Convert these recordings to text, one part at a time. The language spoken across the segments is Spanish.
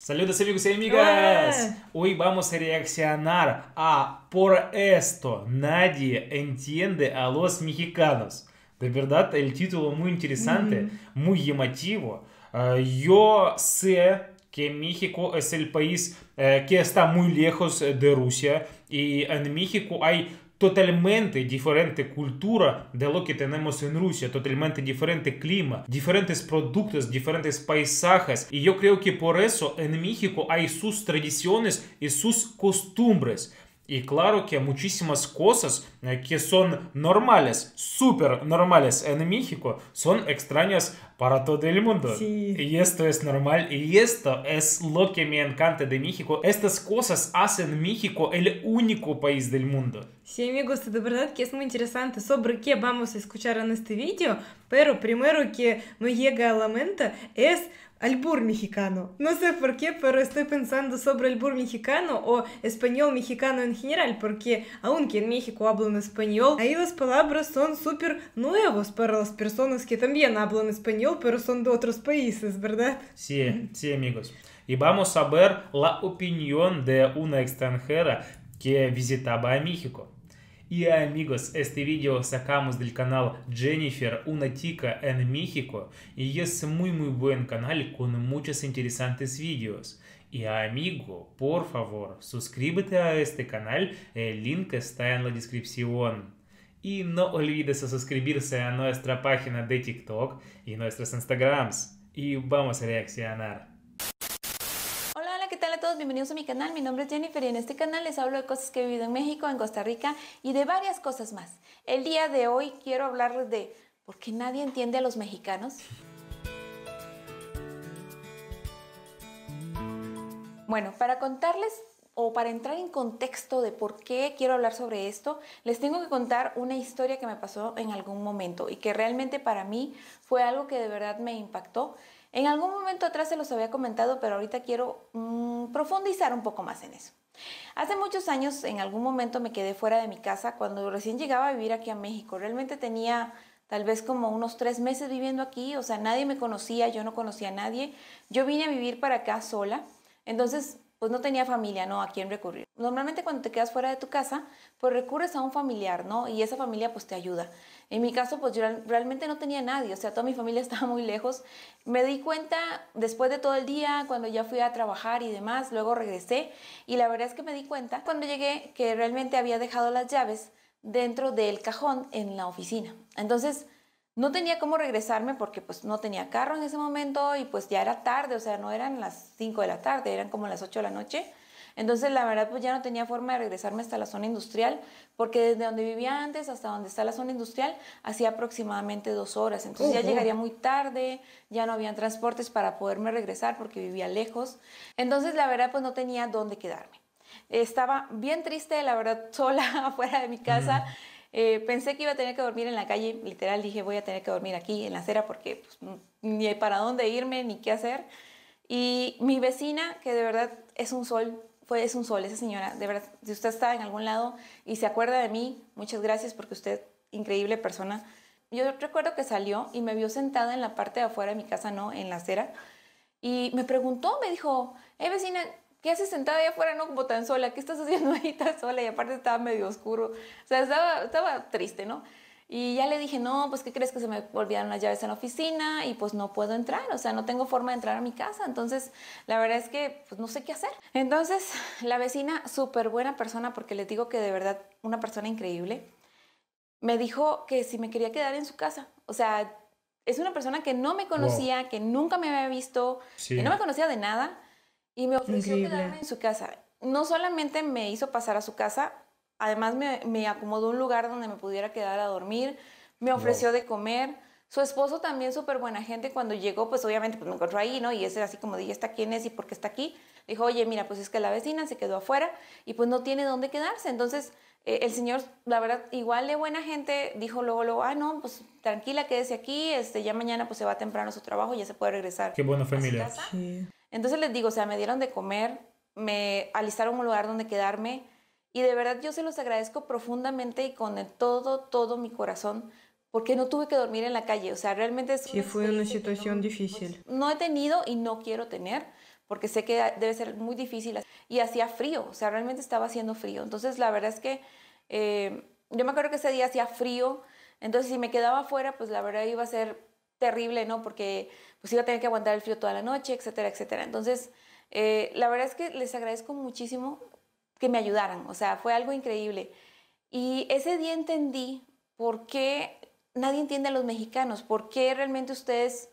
Saludos amigos y amigas. Hoy vamos a reaccionar a Por esto nadie entiende a los mexicanos. De verdad, el título muy interesante, muy llamativo. Eh, yo sé que México es el país eh, que está muy lejos eh, de Rusia y en México hay totalmente diferente cultura de lo que tenemos en Rusia, totalmente diferente clima, diferentes productos, diferentes paisajes. Y yo creo que por eso en México hay sus tradiciones y sus costumbres y claro que muchísimas cosas que son normales, súper normales en México, son extrañas para todo el mundo. Y esto es normal y esto es lo que me encanta de México. Estas cosas hacen México el único país del mundo. Sí, gusta de verdad que es muy interesante sobre qué vamos a escuchar en este vídeo, pero primero que me llega a la mente es Albur mexicano. No sé por qué, pero estoy pensando sobre Albur mexicano o español mexicano en general, porque aunque en México hablan español, ahí las palabras son súper nuevas para las personas que también hablan español, pero son de otros países, ¿verdad? Sí, sí, amigos. Y vamos a ver la opinión de una extranjera que visitaba a México и амигос, este video sacamos del canal Jennifer una tica en México y es muy muy buen canal con muchos interesantes vídeos. Y amigo, por favor, suscríbete a este canal, el link está en la descripción. Y no olvides suscribirse a nuestra página de TikTok y nuestros Instagrams. Y vamos a reaccionar. a todos, bienvenidos a mi canal. Mi nombre es Jennifer y en este canal les hablo de cosas que he vivido en México, en Costa Rica y de varias cosas más. El día de hoy quiero hablarles de por qué nadie entiende a los mexicanos. Bueno, para contarles o para entrar en contexto de por qué quiero hablar sobre esto, les tengo que contar una historia que me pasó en algún momento y que realmente para mí fue algo que de verdad me impactó. En algún momento atrás se los había comentado, pero ahorita quiero mm, profundizar un poco más en eso. Hace muchos años, en algún momento me quedé fuera de mi casa cuando recién llegaba a vivir aquí a México. Realmente tenía tal vez como unos tres meses viviendo aquí, o sea, nadie me conocía, yo no conocía a nadie. Yo vine a vivir para acá sola. Entonces, pues no tenía familia, ¿no? A quién recurrir. Normalmente cuando te quedas fuera de tu casa, pues recurres a un familiar, ¿no? Y esa familia pues te ayuda. En mi caso, pues yo realmente no tenía nadie, o sea, toda mi familia estaba muy lejos. Me di cuenta después de todo el día, cuando ya fui a trabajar y demás, luego regresé y la verdad es que me di cuenta cuando llegué que realmente había dejado las llaves dentro del cajón en la oficina. Entonces, no tenía cómo regresarme porque pues no tenía carro en ese momento y pues ya era tarde, o sea, no eran las 5 de la tarde, eran como las 8 de la noche. Entonces la verdad pues ya no tenía forma de regresarme hasta la zona industrial porque desde donde vivía antes hasta donde está la zona industrial hacía aproximadamente dos horas. Entonces ya llegaría muy tarde, ya no habían transportes para poderme regresar porque vivía lejos. Entonces la verdad pues no tenía dónde quedarme. Estaba bien triste, la verdad, sola afuera de mi casa. Eh, pensé que iba a tener que dormir en la calle, literal dije voy a tener que dormir aquí en la acera porque pues, mm, ni para dónde irme ni qué hacer. Y mi vecina, que de verdad es un sol, fue, es un sol esa señora, de verdad, si usted está en algún lado y se acuerda de mí, muchas gracias porque usted, increíble persona. Yo recuerdo que salió y me vio sentada en la parte de afuera de mi casa, no, en la acera, y me preguntó, me dijo, hey eh, vecina, ¿qué haces sentada ahí afuera, no? Como tan sola, ¿qué estás haciendo ahí tan sola? Y aparte estaba medio oscuro, o sea, estaba, estaba triste, ¿no? Y ya le dije, no, pues ¿qué crees que se me olvidaron las llaves en la oficina? Y pues no puedo entrar, o sea, no tengo forma de entrar a mi casa. Entonces, la verdad es que pues no sé qué hacer. Entonces, la vecina, súper buena persona, porque le digo que de verdad, una persona increíble, me dijo que si me quería quedar en su casa. O sea, es una persona que no me conocía, que nunca me había visto, que no me conocía de nada y me ofreció quedarme en su casa. No solamente me hizo pasar a su casa, además me, me acomodó un lugar donde me pudiera quedar a dormir, me ofreció de comer. Su esposo también súper buena gente, cuando llegó, pues obviamente pues me encontró ahí, ¿no? Y ese así como dije, ¿está quién es y por qué está aquí? Dijo, oye, mira, pues es que la vecina se quedó afuera y pues no tiene dónde quedarse. Entonces, eh, el señor, la verdad, igual de buena gente, dijo luego, luego, ah, no, pues tranquila, quédese aquí, este, ya mañana pues se va temprano a su trabajo, ya se puede regresar. Qué buena familia. A casa. Sí. Entonces les digo, o sea, me dieron de comer, me alistaron un lugar donde quedarme y de verdad yo se los agradezco profundamente y con todo, todo mi corazón porque no tuve que dormir en la calle, o sea, realmente es... Sí, fue una situación difícil. No he tenido y no quiero tener porque sé que debe ser muy difícil y hacía frío, o sea, realmente estaba haciendo frío. Entonces la verdad es que eh, yo me acuerdo que ese día hacía frío, entonces si me quedaba afuera, pues la verdad iba a ser terrible, ¿no? Porque pues iba a tener que aguantar el frío toda la noche, etcétera, etcétera. Entonces, eh, la verdad es que les agradezco muchísimo que me ayudaran, o sea, fue algo increíble. Y ese día entendí por qué nadie entiende a los mexicanos, por qué realmente ustedes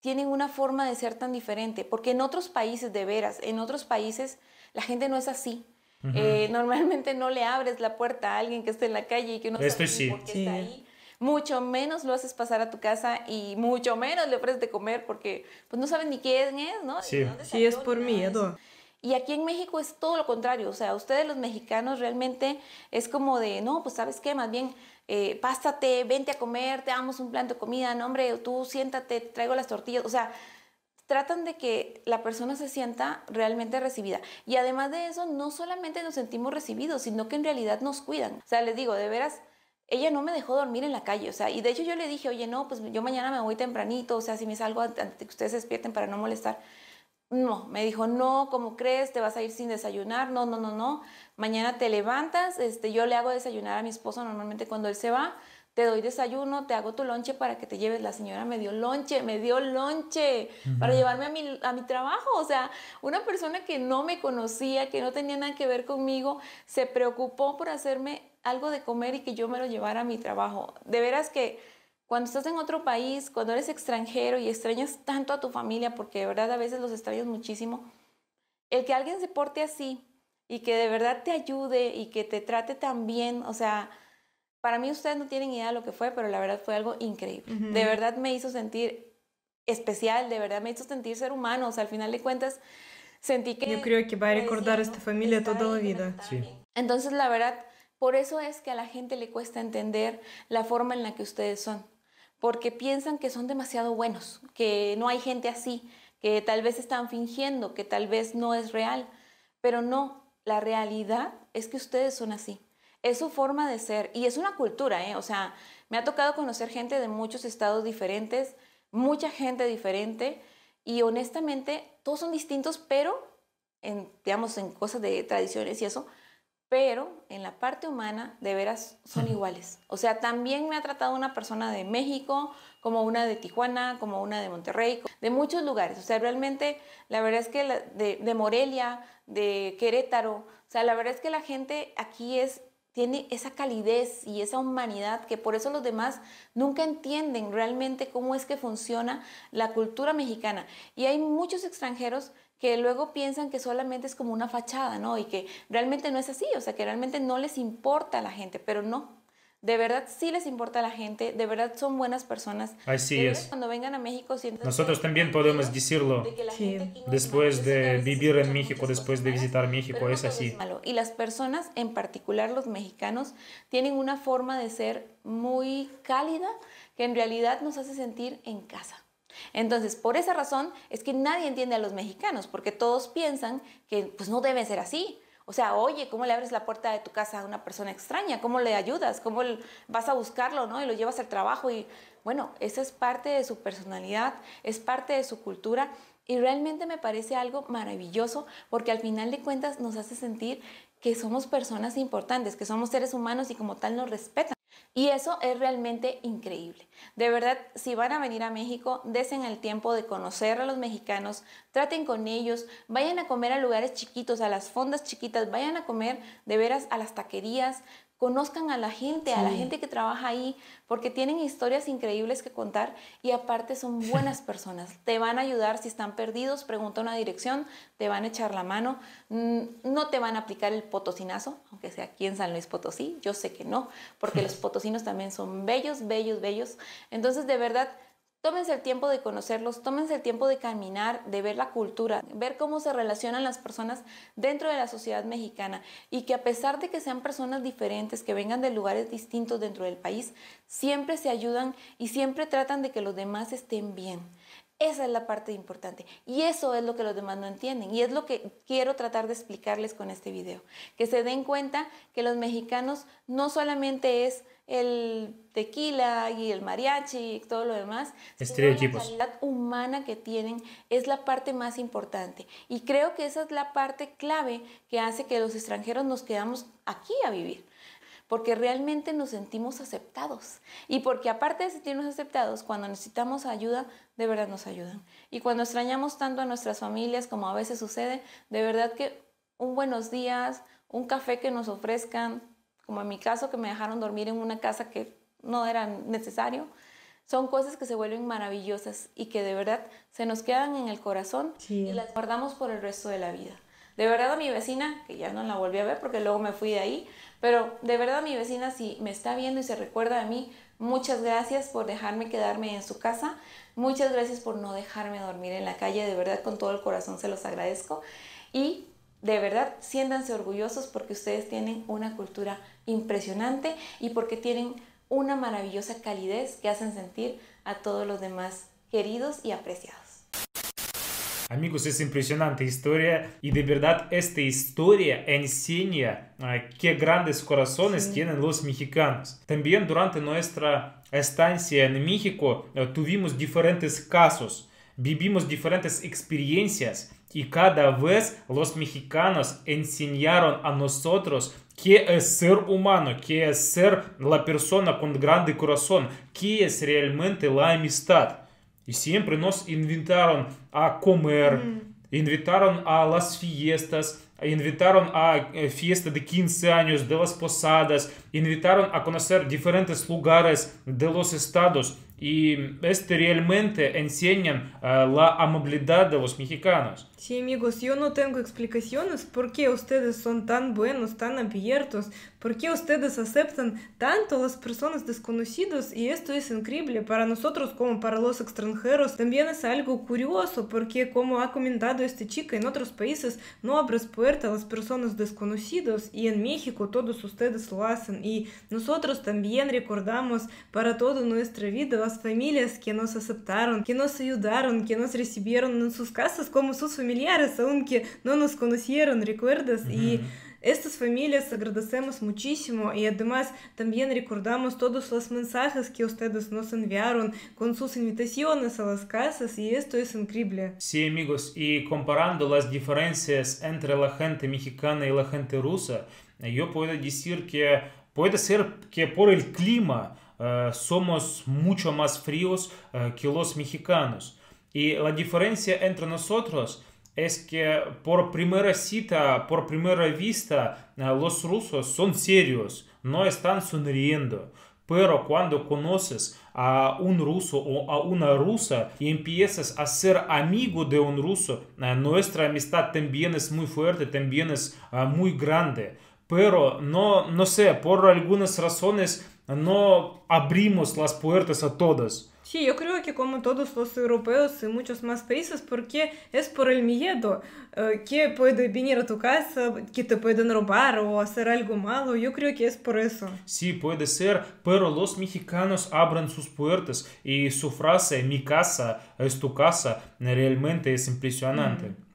tienen una forma de ser tan diferente, porque en otros países, de veras, en otros países la gente no es así. Eh, normalmente no le abres la puerta a alguien que esté en la calle y que no está ahí mucho menos lo haces pasar a tu casa y mucho menos le ofreces de comer porque pues no saben ni quién es, ¿no? Sí, sí es por miedo. Y aquí en México es todo lo contrario, o sea, ustedes los mexicanos realmente es como de, no, pues sabes qué, más bien, eh, pásate, vente a comer, te damos un plan de comida, no hombre, tú siéntate, traigo las tortillas, o sea, tratan de que la persona se sienta realmente recibida. Y además de eso, no solamente nos sentimos recibidos, sino que en realidad nos cuidan. O sea, les digo, de veras, ella no me dejó dormir en la calle, o sea, y de hecho yo le dije, oye, no, pues yo mañana me voy tempranito, o sea, si me salgo antes de que ustedes despierten para no molestar. No, me dijo, no, ¿cómo crees? Te vas a ir sin desayunar, no, no, no, no, mañana te levantas, este, yo le hago desayunar a mi esposo normalmente cuando él se va, te doy desayuno, te hago tu lonche para que te lleves. La señora me dio lonche, me dio lonche para llevarme a a mi trabajo. O sea, una persona que no me conocía, que no tenía nada que ver conmigo, se preocupó por hacerme algo de comer y que yo me lo llevara a mi trabajo. De veras que cuando estás en otro país, cuando eres extranjero y extrañas tanto a tu familia, porque de verdad a veces los extrañas muchísimo, el que alguien se porte así y que de verdad te ayude y que te trate tan bien, o sea, para mí ustedes no tienen idea de lo que fue, pero la verdad fue algo increíble. De verdad me hizo sentir especial, de verdad me hizo sentir ser humano, o sea, al final de cuentas sentí que... Yo creo que va a recordar a esta familia toda la vida. Sí. Entonces, la verdad, por eso es que a la gente le cuesta entender la forma en la que ustedes son, porque piensan que son demasiado buenos, que no hay gente así, que tal vez están fingiendo, que tal vez no es real, pero no, la realidad es que ustedes son así. Es su forma de ser y es una cultura, ¿eh? o sea, me ha tocado conocer gente de muchos estados diferentes, mucha gente diferente y honestamente todos son distintos, pero digamos, en cosas de tradiciones y eso, pero en la parte humana de veras son iguales. O sea, también me ha tratado una persona de México, como una de Tijuana, como una de Monterrey, de muchos lugares. O sea, realmente la verdad es que de, Morelia, de Querétaro, o sea, la verdad es que la gente aquí es tiene esa calidez y esa humanidad que por eso los demás nunca entienden realmente cómo es que funciona la cultura mexicana. Y hay muchos extranjeros que luego piensan que solamente es como una fachada, ¿no? Y que realmente no es así, o sea, que realmente no les importa a la gente, pero no. De verdad sí les importa a la gente, de verdad son buenas personas. Así es. Cuando vengan a México Nosotros también podemos decirlo. sí. después de vivir en México, después de visitar México, es así. Es Y las personas, en particular los mexicanos, tienen una forma de ser muy cálida que en realidad nos hace sentir en casa. Entonces, por esa razón es que nadie entiende a los mexicanos, porque todos piensan que pues no debe ser así. O sea, oye, ¿cómo le abres la puerta de tu casa a una persona extraña? ¿Cómo le ayudas? ¿Cómo vas a buscarlo, no? Y lo llevas al trabajo y bueno, esa es parte de su personalidad, es parte de su cultura y realmente me parece algo maravilloso porque al final de cuentas nos hace sentir que somos personas importantes, que somos seres humanos y como tal nos respetan. Y eso es realmente increíble. De verdad, si van a venir a México, desen el tiempo de conocer a los mexicanos, traten con ellos, vayan a comer a lugares chiquitos, a las fondas chiquitas, vayan a comer de veras a las taquerías, conozcan a la gente, a la gente que trabaja ahí, porque tienen historias increíbles que contar y aparte son buenas personas. Te van a ayudar si están perdidos, pregunta una dirección, te van a echar la mano, mm, no te van a aplicar el potosinazo, aunque sea aquí en San Luis Potosí, yo sé que no, porque los potosinos también son bellos, bellos, bellos. Entonces, de verdad, Tómense el tiempo de conocerlos, tómense el tiempo de caminar, de ver la cultura, ver cómo se relacionan las personas dentro de la sociedad mexicana y que a pesar de que sean personas diferentes, que vengan de lugares distintos dentro del país, siempre se ayudan y siempre tratan de que los demás estén bien. Esa es la parte importante y eso es lo que los demás no entienden y es lo que quiero tratar de explicarles con este video. Que se den cuenta que los mexicanos no solamente es el tequila y el mariachi y todo lo demás. La calidad humana que tienen es la parte más importante. Y creo que esa es la parte clave que hace que los extranjeros nos quedamos aquí a vivir porque realmente nos sentimos aceptados. Y porque aparte de sentirnos aceptados, cuando necesitamos ayuda, de verdad nos ayudan. Y cuando extrañamos tanto a nuestras familias como a veces sucede, de verdad que un buenos días, un café que nos ofrezcan, como en mi caso que me dejaron dormir en una casa que no era necesario, son cosas que se vuelven maravillosas y que de verdad se nos quedan en el corazón y las guardamos por el resto de la vida. De verdad a mi vecina, que ya no la volví a ver porque luego me fui de ahí, pero de verdad a mi vecina si me está viendo y se recuerda a mí, muchas gracias por dejarme quedarme en su casa, muchas gracias por no dejarme dormir en la calle, de verdad con todo el corazón se los agradezco y de verdad, siéndanse orgullosos porque ustedes tienen una cultura impresionante y porque tienen una maravillosa calidez que hacen sentir a todos los demás queridos y apreciados. Amigos, es impresionante historia y de verdad esta historia enseña ah, qué grandes corazones tienen los mexicanos. También durante nuestra estancia en México ah, tuvimos diferentes casos vivimos diferentes experiencias y cada vez los mexicanos enseñaron a nosotros qué es ser humano, qué es ser la persona con grande corazón, qué es realmente la amistad. Y siempre nos invitaron a comer, mm. invitaron a las fiestas, invitaron a eh, fiesta de 15 años, de las posadas, invitaron a conocer diferentes lugares de los estados y este realmente enseñan eh, la amabilidad de los mexicanos. Sí, amigos, yo no tengo explicaciones por qué ustedes son tan buenos, tan abiertos, por qué ustedes aceptan tanto a las personas desconocidas y esto es increíble para nosotros como para los extranjeros. También es algo curioso porque como ha comentado esta chica, en otros países no abres puerta a las personas desconocidas y en México todos ustedes lo hacen y nosotros también recordamos para toda nuestra vida las familias que nos aceptaron, que nos ayudaron, que nos recibieron en sus casas como sus familiares, aunque no nos conocieron, ¿recuerdas? Y estas familias agradecemos muchísimo y además también recordamos todos los mensajes que ustedes nos enviaron con sus invitaciones a las casas y esto es increíble. Sí, amigos, y comparando las diferencias entre la gente mexicana y la gente rusa, eh, yo puedo decir que Puede ser que por el clima eh, somos mucho más fríos eh, que los mexicanos. Y la diferencia entre nosotros es que por primera cita, por primera vista, eh, los rusos son serios, no están sonriendo. Pero cuando conoces a un ruso o a una rusa y empiezas a ser amigo de un ruso, nuestra amistad también es muy fuerte, también es muy grande pero no, no sé, por algunas razones no abrimos las puertas a todas. Sí, yo creo que como todos los europeos y muchos más países, porque es por el miedo eh, que puede venir a tu casa, que te pueden robar o hacer algo malo. Yo creo que es por eso. Sí, puede ser, pero los mexicanos abren sus puertas y su frase, mi casa es tu casa, realmente es impresionante. Mm.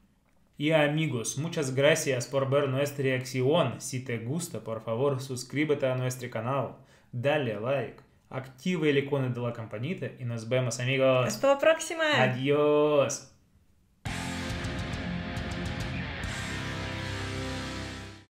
y amigos, muchas gracias por ver nuestra reacción. Si te gusta, por favor, suscríbete a nuestro canal, dale like, activa el icono de la campanita y nos vemos, amigos. Hasta la próxima. Adiós.